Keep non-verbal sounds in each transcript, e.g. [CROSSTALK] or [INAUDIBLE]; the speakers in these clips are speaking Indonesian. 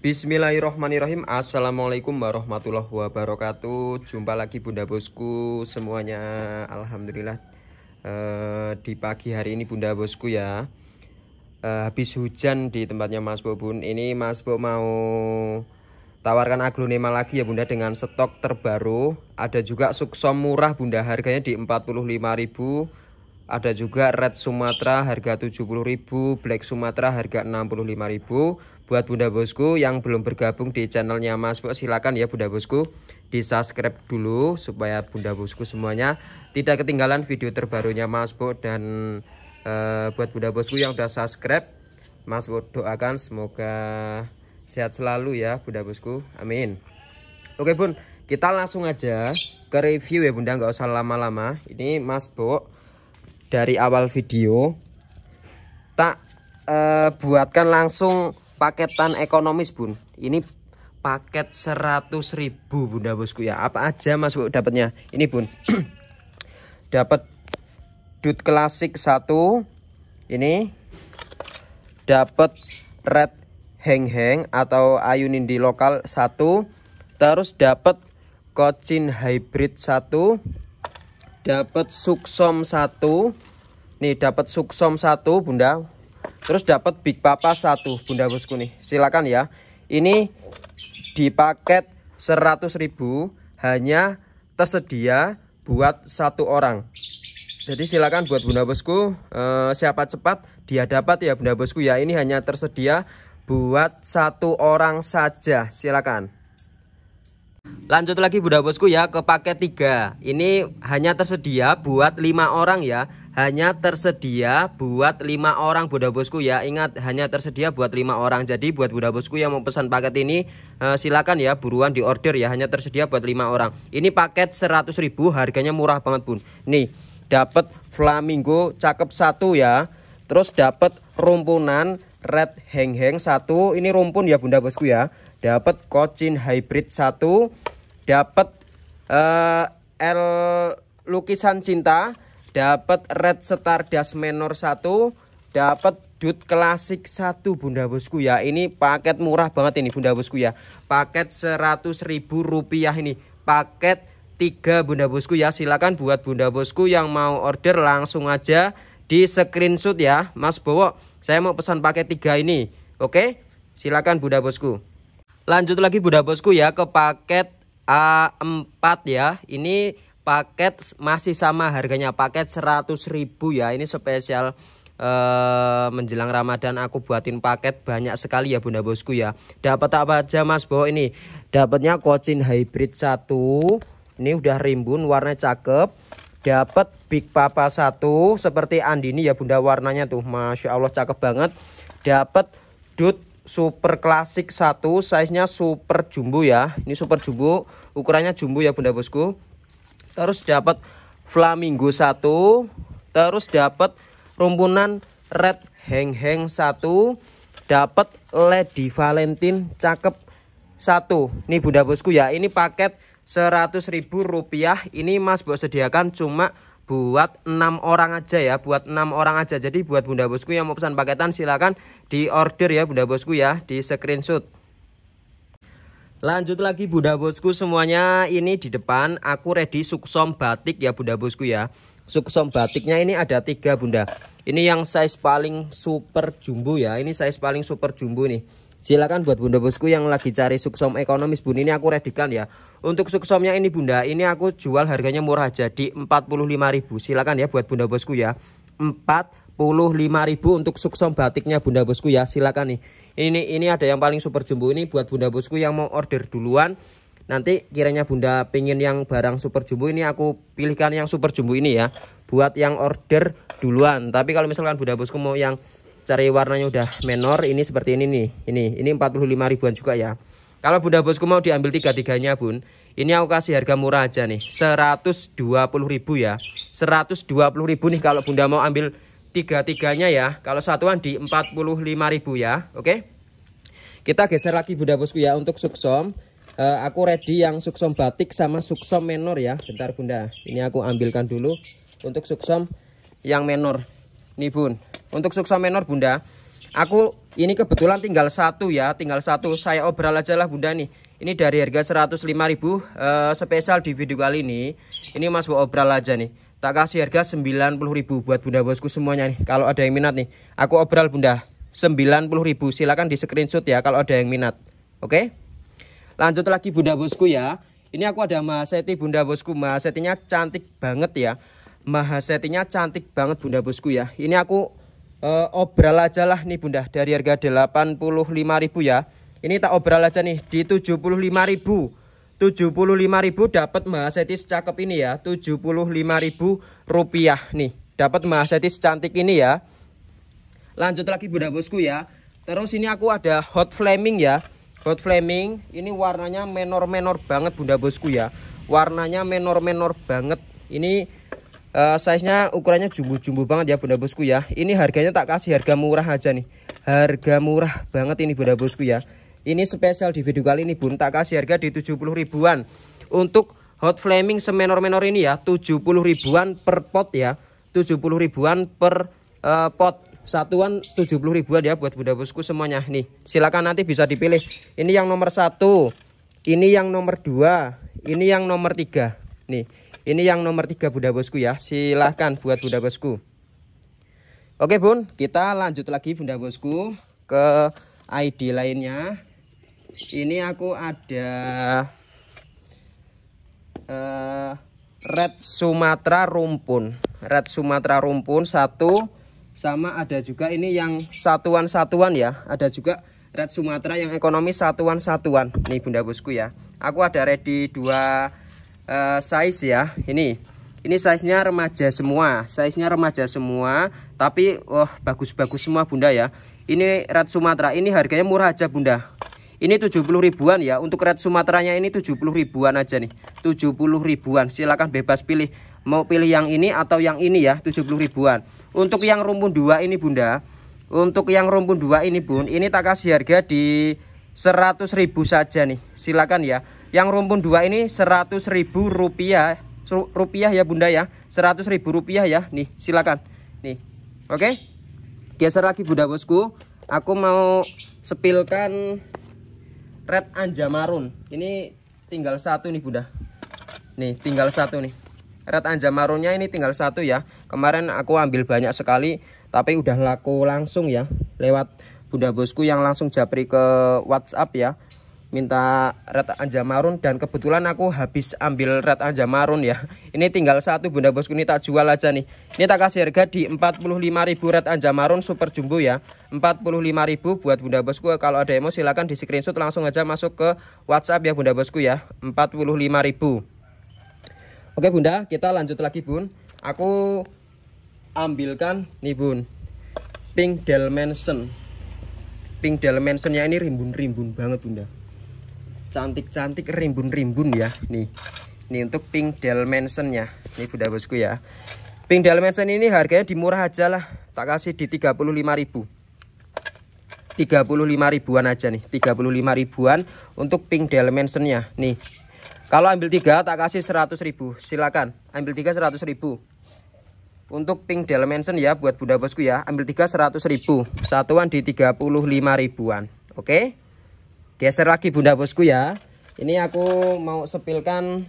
Bismillahirrohmanirrohim Assalamualaikum warahmatullahi wabarakatuh Jumpa lagi bunda bosku Semuanya Alhamdulillah eh, Di pagi hari ini bunda bosku ya eh, Habis hujan di tempatnya mas bobun. Ini mas Bo mau Tawarkan aglonema lagi ya bunda Dengan stok terbaru Ada juga suksom murah bunda Harganya di 45000 ada juga Red Sumatera harga 70.000, Black Sumatera harga 65.000, buat Bunda Bosku yang belum bergabung di channelnya Mas Bo silakan ya Bunda Bosku di subscribe dulu supaya Bunda Bosku semuanya tidak ketinggalan video terbarunya Mas Bo dan uh, buat Bunda Bosku yang sudah subscribe Mas Bo doakan semoga sehat selalu ya Bunda Bosku amin oke Bun kita langsung aja ke review ya Bunda nggak usah lama-lama ini Mas Bo dari awal video tak uh, buatkan langsung paketan ekonomis bun ini paket 100 ribu bunda bosku ya apa aja mas bu dapatnya ini bun [CLEARS THROAT] dapat dut klasik satu ini dapat red heng heng atau di lokal satu terus dapat kocin hybrid satu dapat suksom satu nih dapat suksom satu bunda Terus dapat Big Papa satu Bunda Bosku nih. Silakan ya. Ini di paket 100.000 hanya tersedia buat satu orang. Jadi silakan buat Bunda Bosku eh, siapa cepat dia dapat ya Bunda Bosku ya. Ini hanya tersedia buat satu orang saja. Silakan. Lanjut lagi Bunda Bosku ya ke paket 3. Ini hanya tersedia buat 5 orang ya. Hanya tersedia buat 5 orang Bunda Bosku ya. Ingat hanya tersedia buat 5 orang. Jadi buat Bunda Bosku yang mau pesan paket ini eh, silakan ya buruan di order ya. Hanya tersedia buat 5 orang. Ini paket 100.000 harganya murah banget pun. Nih, dapat flamingo cakep satu ya. Terus dapat rumpunan red heng-heng satu. Ini rumpun ya Bunda Bosku ya dapat kocin Hybrid 1, dapat uh, eh, L lukisan cinta, dapat Red Star Das Menor 1, dapat Dut Klasik 1 Bunda Bosku ya. Ini paket murah banget ini Bunda Bosku ya. Paket 100.000 rupiah ini. Paket 3 Bunda Bosku ya. Silakan buat Bunda Bosku yang mau order langsung aja di screenshot ya. Mas Bowo, saya mau pesan paket 3 ini. Oke? Silakan Bunda Bosku. Lanjut lagi Bunda Bosku ya ke paket A4 ya. Ini paket masih sama harganya paket 100.000 ya. Ini spesial Uh, menjelang Ramadan aku buatin paket banyak sekali ya Bunda Bosku ya. Dapat apa aja Mas Bo ini? Dapatnya Kocin Hybrid 1. Ini udah rimbun warna cakep. Dapat Big Papa 1 seperti Andini ya Bunda warnanya tuh. Masya Allah cakep banget. Dapat Dut super klasik satu size-nya super jumbo ya. Ini super jumbo, ukurannya jumbo ya Bunda Bosku. Terus dapat flamingo satu, terus dapat rumpunan red heng-heng satu, dapat lady valentine cakep satu. ini Bunda Bosku ya, ini paket 100.000 rupiah. Ini Mas Bos sediakan cuma buat enam orang aja ya buat enam orang aja jadi buat bunda bosku yang mau pesan paketan silahkan di order ya bunda bosku ya di screenshot lanjut lagi bunda bosku semuanya ini di depan aku ready suksom batik ya bunda bosku ya suksom batiknya ini ada tiga bunda ini yang size paling super jumbo ya ini size paling super jumbo nih silakan buat bunda bosku yang lagi cari suksom ekonomis bun ini aku redikan ya untuk suksomnya ini bunda ini aku jual harganya murah jadi 45.000 silakan ya buat bunda bosku ya 45.000 untuk suksom batiknya bunda bosku ya silakan nih ini ini ada yang paling super jumbo ini buat bunda bosku yang mau order duluan nanti kiranya bunda pingin yang barang super jumbo ini aku pilihkan yang super jumbo ini ya buat yang order duluan tapi kalau misalkan bunda bosku mau yang cari warnanya udah menor ini seperti ini nih ini ini 45 ribuan juga ya kalau bunda bosku mau diambil tiga-tiganya bun ini aku kasih harga murah aja nih 120 ribu ya 120 ribu nih kalau bunda mau ambil tiga-tiganya ya kalau satuan di 45 ribu ya oke kita geser lagi bunda bosku ya untuk suksom uh, aku ready yang suksom batik sama suksom menor ya bentar bunda ini aku ambilkan dulu untuk suksom yang menor nih bun untuk suksa menor Bunda, aku ini kebetulan tinggal satu ya, tinggal satu. Saya obral aja lah Bunda nih. Ini dari harga 105.000 uh, eh, spesial di video kali ini. Ini Mas Bu obral aja nih. Tak kasih harga 90.000 buat Bunda Bosku semuanya nih. Kalau ada yang minat nih, aku obral Bunda. 90.000 silahkan di screenshot ya kalau ada yang minat. Oke? Lanjut lagi Bunda Bosku ya. Ini aku ada Mahaseti Bunda Bosku. Mahasetinya cantik banget ya. Mahasetinya cantik banget Bunda Bosku ya. Ini aku uh, obral aja lah nih Bunda dari harga 85.000 ya. Ini tak obral aja nih di 75.000. 75.000 dapat mahasetis cakep ini ya. 75.000 rupiah nih. Dapat mahasetis cantik ini ya. Lanjut lagi Bunda Bosku ya. Terus ini aku ada hot flaming ya. Hot flaming ini warnanya menor-menor banget Bunda Bosku ya. Warnanya menor-menor banget. Ini uh, size-nya ukurannya jumbo-jumbo banget ya Bunda Bosku ya. Ini harganya tak kasih harga murah aja nih. Harga murah banget ini Bunda Bosku ya. Ini spesial di video kali ini Bun, tak kasih harga di 70 ribuan. Untuk hot flaming semenor-menor ini ya, 70 ribuan per pot ya. 70 ribuan per uh, pot. Satuan 70 ribuan ya buat Bunda Bosku semuanya. Nih, silakan nanti bisa dipilih. Ini yang nomor satu ini yang nomor dua ini yang nomor tiga Nih, ini yang nomor 3 Bunda Bosku ya. Silahkan buat Bunda Bosku. Oke Bun, kita lanjut lagi Bunda Bosku ke ID lainnya. Ini aku ada uh, Red Sumatera Rumpun. Red Sumatera Rumpun satu sama ada juga ini yang satuan-satuan ya. Ada juga Red Sumatera yang ekonomi satuan-satuan. Nih Bunda Bosku ya. Aku ada ready dua uh, size ya ini ini size-nya remaja semua size-nya remaja semua tapi wah oh, bagus-bagus semua bunda ya ini red Sumatera ini harganya murah aja bunda ini 70 ribuan ya untuk red Sumateranya ini 70 ribuan aja nih 70 ribuan silahkan bebas pilih mau pilih yang ini atau yang ini ya 70 ribuan untuk yang rumpun dua ini bunda untuk yang rumpun dua ini bun ini tak kasih harga di 100 ribu saja nih silakan ya yang rumpun dua ini seratus ribu rupiah rupiah ya bunda ya seratus ribu rupiah ya nih silakan nih oke okay? geser lagi bunda bosku aku mau sepilkan red anjamarun ini tinggal satu nih bunda nih tinggal satu nih red anjamarunnya ini tinggal satu ya kemarin aku ambil banyak sekali tapi udah laku langsung ya lewat bunda bosku yang langsung japri ke whatsapp ya minta red anja marun dan kebetulan aku habis ambil red anja marun ya ini tinggal satu bunda bosku ini tak jual aja nih ini tak kasih harga di 45.000 red anja marun super jumbo ya 45.000 buat bunda bosku kalau ada emosi silahkan di screenshot langsung aja masuk ke whatsapp ya bunda bosku ya 45.000 oke bunda kita lanjut lagi bun aku ambilkan nih bun pink dalmanson pink dalmanson ya ini rimbun-rimbun banget bunda cantik-cantik rimbun-rimbun ya nih nih untuk pink delmanson ya ini bunda bosku ya pink delmanson ini harganya dimurah aja lah tak kasih di 35 ribu 35 ribuan aja nih 35 ribuan untuk pink delmanson ya nih kalau ambil tiga tak kasih 100 ribu silakan ambil tiga 100 ribu untuk pink delmanson ya buat bunda bosku ya ambil tiga 100 ribu satuan di 35 ribuan oke okay? geser lagi bunda bosku ya ini aku mau sepilkan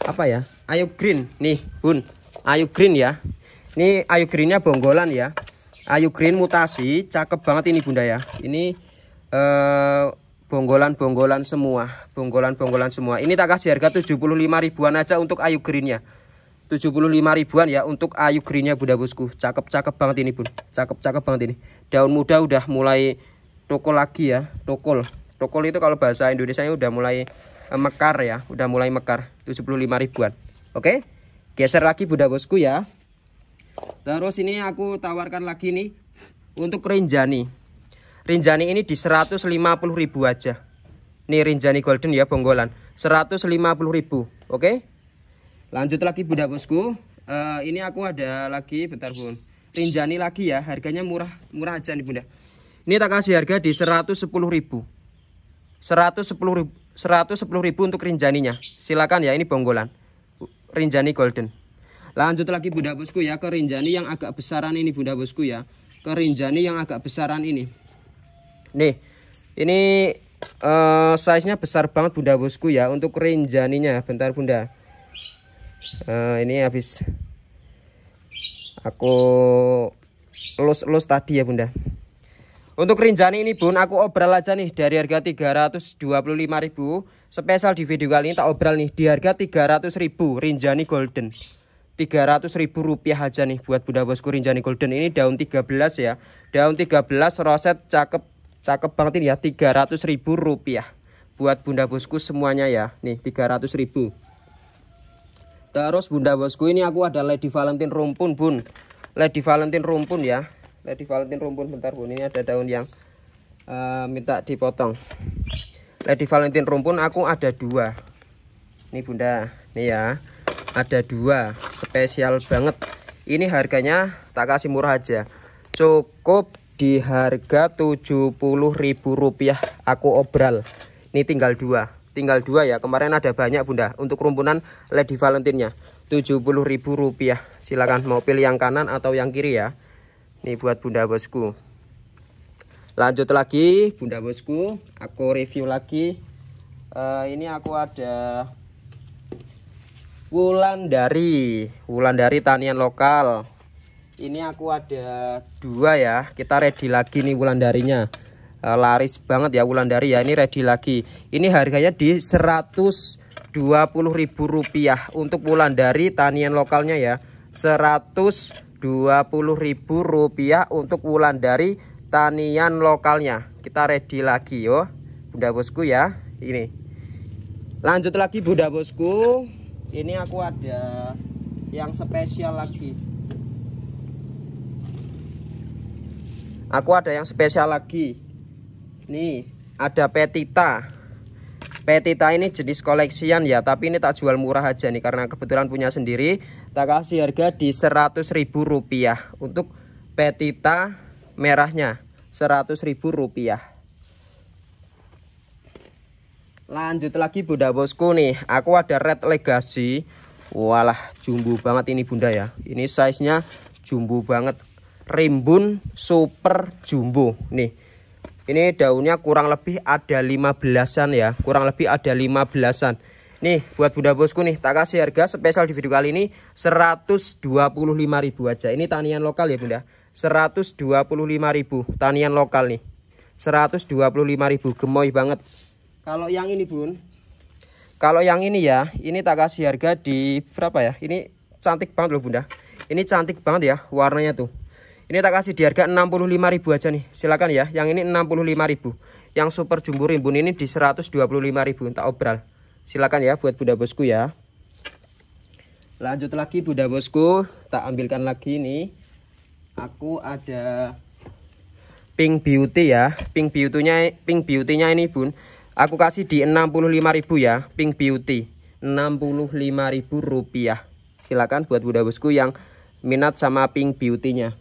apa ya ayu green nih bun ayu green ya ini ayu greennya bonggolan ya ayu green mutasi cakep banget ini bunda ya ini bonggolan eh, bonggolan-bonggolan semua bonggolan-bonggolan semua ini tak kasih harga 75 ribuan aja untuk ayu greennya 75 ribuan ya untuk ayu greennya bunda bosku cakep-cakep banget ini bun cakep-cakep banget ini daun muda udah mulai tukul lagi ya tukul tukul itu kalau bahasa Indonesia udah mulai eh, mekar ya udah mulai mekar 75 ribuan oke geser lagi budak bosku ya terus ini aku tawarkan lagi nih untuk Rinjani Rinjani ini di 150 ribu aja nih Rinjani Golden ya bonggolan 150 ribu oke lanjut lagi budak bosku uh, ini aku ada lagi bentar pun. Rinjani lagi ya harganya murah murah aja nih bunda ini tak kasih harga di 110.000. 110.000 ribu untuk rinjaninya. Silakan ya ini bonggolan. Rinjani golden. Lanjut lagi Bunda Bosku ya ke rinjani yang agak besaran ini Bunda Bosku ya. Ke rinjani yang agak besaran ini. Nih. Ini uh, size-nya besar banget Bunda Bosku ya untuk rinjaninya. Bentar Bunda. Uh, ini habis aku los los tadi ya Bunda. Untuk Rinjani ini pun aku obral aja nih dari harga 325.000 Spesial di video kali ini tak obral nih di harga 300.000 Rinjani Golden 300.000 rupiah aja nih buat Bunda Bosku Rinjani Golden ini daun 13 ya Daun 13 roset cakep cakep banget ini ya 300.000 rupiah Buat Bunda Bosku semuanya ya nih 300.000 Terus Bunda Bosku ini aku ada Lady Valentine rumpun bun Lady Valentine rumpun ya lady valentine rumpun bentar bun ini ada daun yang uh, minta dipotong lady valentine rumpun aku ada dua ini bunda nih ya ada dua spesial banget ini harganya tak kasih murah aja cukup di harga Rp70.000 aku obral ini tinggal dua tinggal dua ya kemarin ada banyak bunda untuk rumpunan lady valentinnya Rp70.000 silakan mau pilih yang kanan atau yang kiri ya ini buat bunda bosku. Lanjut lagi bunda bosku, aku review lagi. Uh, ini aku ada wulan dari wulan dari tanian lokal. Ini aku ada dua ya. Kita ready lagi nih wulan darinya. Uh, eh, laris banget ya wulan dari ya. Ini ready lagi. Ini harganya di 120.000 rupiah untuk bulan dari tanian lokalnya ya. 100 Rp20.000 untuk wulan dari tanian lokalnya. Kita ready lagi yo. Bunda Bosku ya. Ini. Lanjut lagi Bunda Bosku. Ini aku ada yang spesial lagi. Aku ada yang spesial lagi. Nih, ada petita. Petita ini jenis koleksian ya, tapi ini tak jual murah aja nih karena kebetulan punya sendiri kita kasih harga di seratus ribu rupiah untuk petita merahnya seratus ribu rupiah lanjut lagi bunda bosku nih aku ada red legacy walah jumbo banget ini bunda ya ini size nya jumbo banget rimbun super jumbo nih ini daunnya kurang lebih ada 15an ya kurang lebih ada 15an Nih, buat Bunda Bosku nih, tak kasih harga spesial di video kali ini 125.000 aja. Ini tanian lokal ya, Bunda. 125.000 tanian lokal nih. 125.000 gemoy banget. Kalau yang ini, Bun. Kalau yang ini ya, ini tak kasih harga di berapa ya? Ini cantik banget loh, Bunda. Ini cantik banget ya warnanya tuh. Ini tak kasih di harga 65.000 aja nih. Silakan ya. Yang ini 65.000. Yang super jumbo rimbun ini di 125.000 tak obral silakan ya buat Bunda Bosku ya. Lanjut lagi Bunda Bosku, tak ambilkan lagi ini Aku ada Pink Beauty ya. Pink Beauty-nya Pink Beauty-nya ini, Bun. Aku kasih di 65.000 ya, Pink Beauty. 65.000 rupiah. Silakan buat Bunda Bosku yang minat sama Pink Beauty-nya.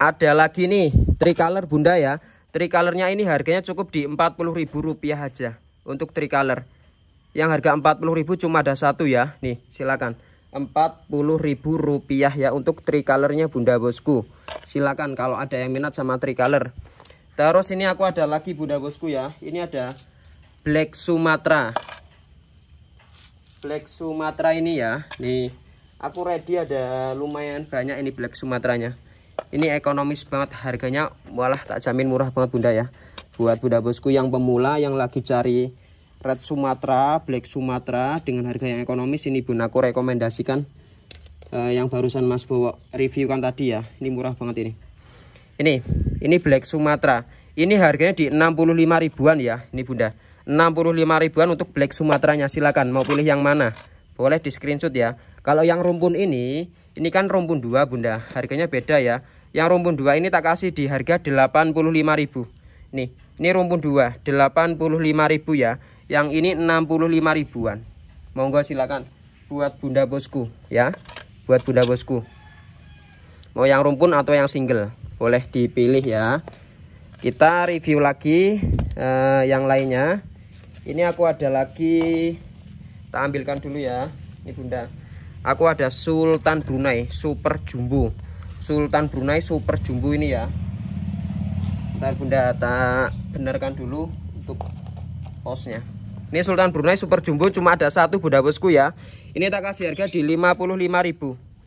ada lagi nih tricolor bunda ya tricolornya ini harganya cukup di Rp40.000 aja untuk tricolor yang harga rp 40.000 cuma ada satu ya nih silakan rp 40.000 ya untuk tricolornya bunda bosku silakan kalau ada yang minat sama tricolor terus ini aku ada lagi bunda bosku ya ini ada black sumatra black sumatra ini ya nih aku ready ada lumayan banyak ini black sumatranya ini ekonomis banget harganya walah tak jamin murah banget bunda ya buat bunda bosku yang pemula yang lagi cari red Sumatera black Sumatera dengan harga yang ekonomis ini bunda aku rekomendasikan uh, yang barusan mas bawa reviewkan tadi ya ini murah banget ini ini ini black Sumatera ini harganya di 65 ribuan ya ini bunda 65 ribuan untuk black Sumateranya silakan mau pilih yang mana boleh di screenshot ya kalau yang rumpun ini ini kan rumpun dua, bunda harganya beda ya yang rumpun dua ini tak kasih di harga 85.000 nih ini rumpun 2 85.000 ya yang ini 65 ribuan monggo silakan buat bunda bosku ya buat bunda bosku mau yang rumpun atau yang single boleh dipilih ya kita review lagi uh, yang lainnya ini aku ada lagi kita ambilkan dulu ya ini bunda aku ada Sultan Brunei super jumbo Sultan Brunei super jumbo ini ya ntar bunda tak benarkan dulu untuk posnya ini Sultan Brunei super jumbo cuma ada satu bunda bosku ya ini tak kasih harga di 55000 55000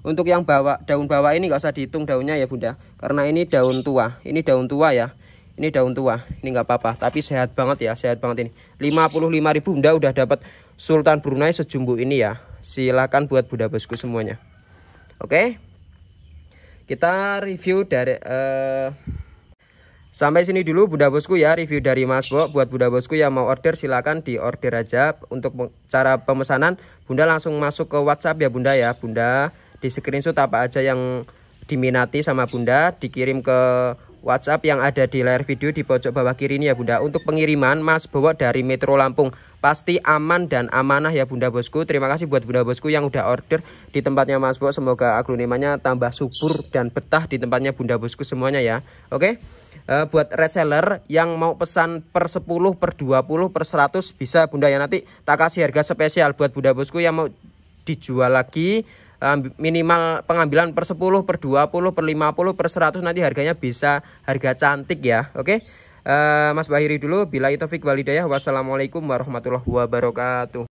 untuk yang bawa daun bawah ini nggak usah dihitung daunnya ya bunda karena ini daun tua ini daun tua ya ini daun tua ini nggak apa-apa tapi sehat banget ya sehat banget ini 55 ribu Bunda udah dapat Sultan Brunei sejumbo ini ya silakan buat Bunda Bosku semuanya oke kita review dari uh, Sampai sini dulu Bunda Bosku ya review dari Mas Bo buat Bunda Bosku yang mau order silakan di order aja untuk cara pemesanan Bunda langsung masuk ke WhatsApp ya Bunda ya Bunda di screenshot apa aja yang diminati sama Bunda dikirim ke WhatsApp yang ada di layar video di pojok bawah kiri ini ya Bunda. Untuk pengiriman Mas bawa dari Metro Lampung. Pasti aman dan amanah ya Bunda Bosku. Terima kasih buat Bunda Bosku yang udah order di tempatnya Mas Bo. Semoga aglonemanya tambah subur dan betah di tempatnya Bunda Bosku semuanya ya. Oke. Uh, buat reseller yang mau pesan per 10, per 20, per 100 bisa Bunda ya nanti tak kasih harga spesial buat Bunda Bosku yang mau dijual lagi minimal pengambilan per 10 per 20 per 50 per 100 nanti harganya bisa harga cantik ya oke okay? uh, eh, Mas Bahiri dulu bila itu walidayah wassalamualaikum warahmatullahi wabarakatuh